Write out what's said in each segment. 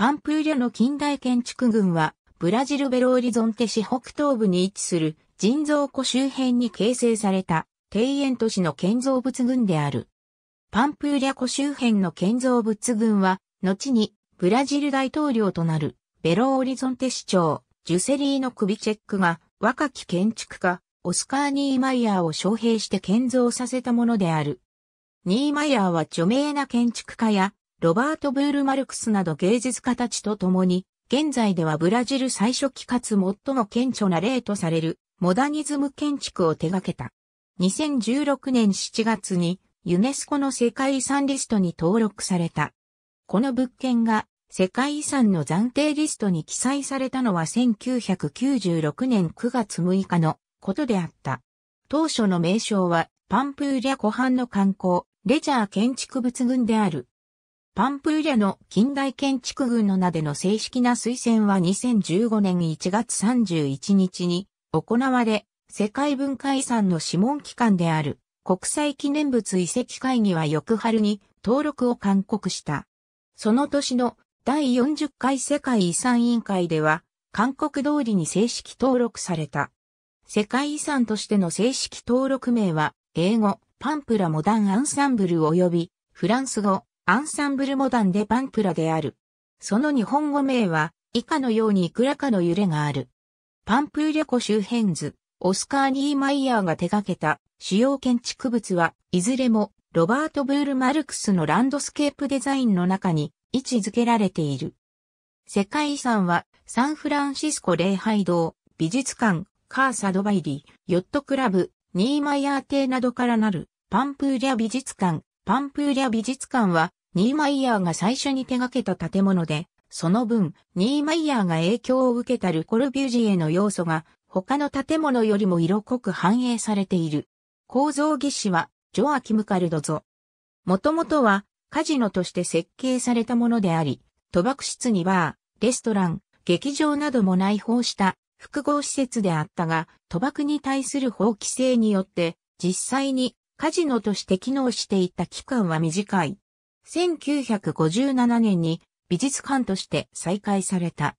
パンプーリャの近代建築群は、ブラジルベローリゾンテ市北東部に位置する人造湖周辺に形成された庭園都市の建造物群である。パンプーリャ湖周辺の建造物群は、後にブラジル大統領となるベローリゾンテ市長、ジュセリーノ・クビチェックが若き建築家、オスカー・ニーマイヤーを招聘して建造させたものである。ニーマイヤーは著名な建築家やロバート・ブール・マルクスなど芸術家たちと共に、現在ではブラジル最初期かつ最も顕著な例とされる、モダニズム建築を手掛けた。2016年7月に、ユネスコの世界遺産リストに登録された。この物件が、世界遺産の暫定リストに記載されたのは1996年9月6日のことであった。当初の名称はパンプーリャ湖畔の観光、レジャー建築物群であるパンプーリャの近代建築群の名での正式な推薦は2015年1月31日に行われ、世界文化遺産の諮問機関である国際記念物遺跡会議は翌春に登録を勧告した。その年の第40回世界遺産委員会では、勧告通りに正式登録された。世界遺産としての正式登録名は、英語、パンプラモダンアンサンブル及び、フランス語、アンサンブルモダンでバンプラである。その日本語名は、以下のようにいくらかの揺れがある。パンプーリャ湖周辺図、オスカー・ニーマイヤーが手掛けた主要建築物はいずれもロバート・ブール・マルクスのランドスケープデザインの中に位置づけられている。世界遺産はサンフランシスコ礼拝堂、美術館、カーサ・ドバイリー、ヨットクラブ、ニーマイヤー邸などからなるパンプーリャ美術館、パンプーリャ美術館は、ニーマイヤーが最初に手掛けた建物で、その分、ニーマイヤーが影響を受けたルコルビュジエの要素が、他の建物よりも色濃く反映されている。構造技師は、ジョアキム・カルドゾ。もともとは、カジノとして設計されたものであり、賭博室にバー、レストラン、劇場なども内包した複合施設であったが、賭博に対する法規制によって、実際にカジノとして機能していた期間は短い。1957年に美術館として再開された。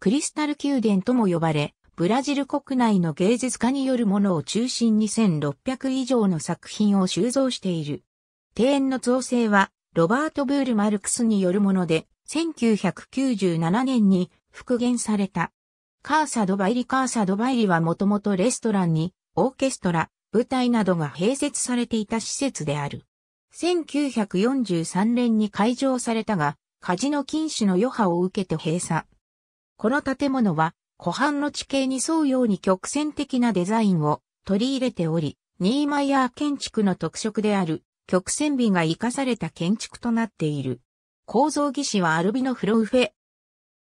クリスタル宮殿とも呼ばれ、ブラジル国内の芸術家によるものを中心に1600以上の作品を収蔵している。庭園の造成は、ロバート・ブール・マルクスによるもので、1997年に復元された。カーサ・ドバイリ・カーサ・ドバイリはもともとレストランに、オーケストラ、部隊などが併設されていた施設である。1943年に開場されたが、カジノ禁止の余波を受けて閉鎖。この建物は、湖畔の地形に沿うように曲線的なデザインを取り入れており、ニーマイヤー建築の特色である曲線美が活かされた建築となっている。構造技師はアルビノ・フロウフェ。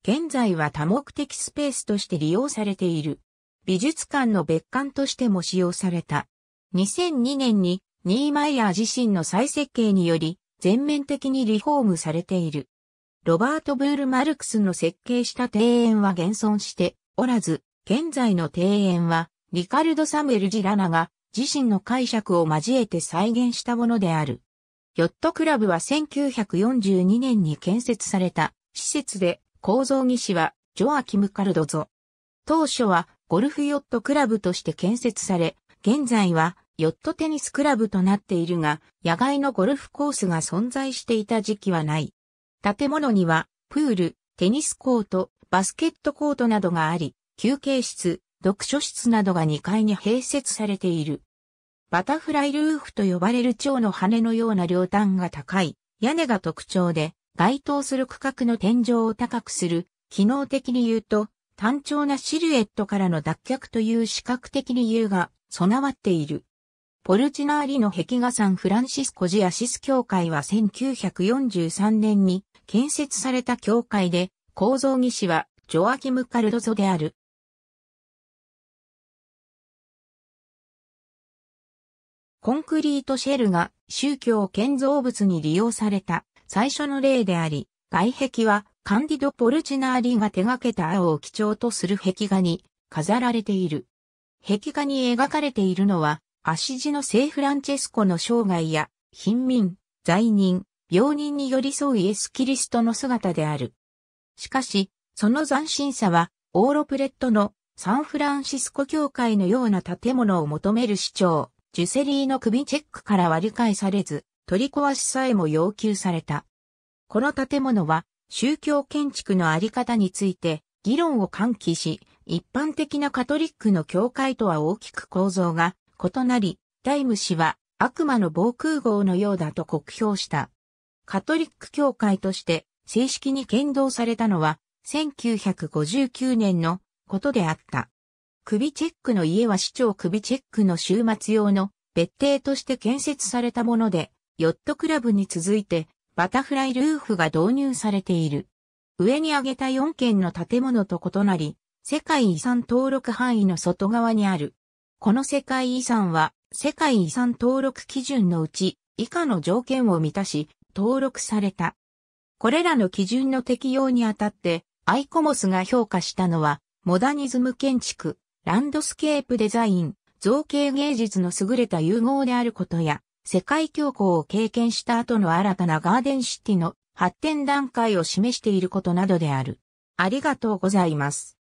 現在は多目的スペースとして利用されている。美術館の別館としても使用された。2002年にニーマイヤー自身の再設計により全面的にリフォームされている。ロバート・ブール・マルクスの設計した庭園は現存しておらず、現在の庭園はリカルド・サムエル・ジラナが自身の解釈を交えて再現したものである。ヨットクラブは1942年に建設された施設で構造技師はジョア・キム・カルドゾ。当初はゴルフヨットクラブとして建設され、現在はヨットテニスクラブとなっているが、野外のゴルフコースが存在していた時期はない。建物には、プール、テニスコート、バスケットコートなどがあり、休憩室、読書室などが2階に併設されている。バタフライルーフと呼ばれる蝶の羽のような両端が高い、屋根が特徴で、該当する区画の天井を高くする、機能的に言うと、単調なシルエットからの脱却という視覚的理由が備わっている。ポルチナーリの壁画サンフランシスコ・ジアシス教会は1943年に建設された教会で、構造技師はジョアキム・カルドゾである。コンクリートシェルが宗教建造物に利用された最初の例であり、外壁はカンディド・ポルチナーリが手掛けた青を基調とする壁画に飾られている。壁画に描かれているのは、足地の聖フランチェスコの生涯や、貧民、罪人、病人に寄り添うイエス・キリストの姿である。しかし、その斬新さは、オーロプレットのサンフランシスコ教会のような建物を求める主張、ジュセリーの首チェックから割り返されず、取り壊しさえも要求された。この建物は、宗教建築のあり方について、議論を喚起し、一般的なカトリックの教会とは大きく構造が異なり、ダイム氏は悪魔の防空壕のようだと酷評した。カトリック教会として正式に剣道されたのは1959年のことであった。首チェックの家は市長首チェックの週末用の別邸として建設されたもので、ヨットクラブに続いてバタフライルーフが導入されている。上に挙げた4軒の建物と異なり、世界遺産登録範囲の外側にある。この世界遺産は、世界遺産登録基準のうち、以下の条件を満たし、登録された。これらの基準の適用にあたって、アイコモスが評価したのは、モダニズム建築、ランドスケープデザイン、造形芸術の優れた融合であることや、世界恐慌を経験した後の新たなガーデンシティの発展段階を示していることなどである。ありがとうございます。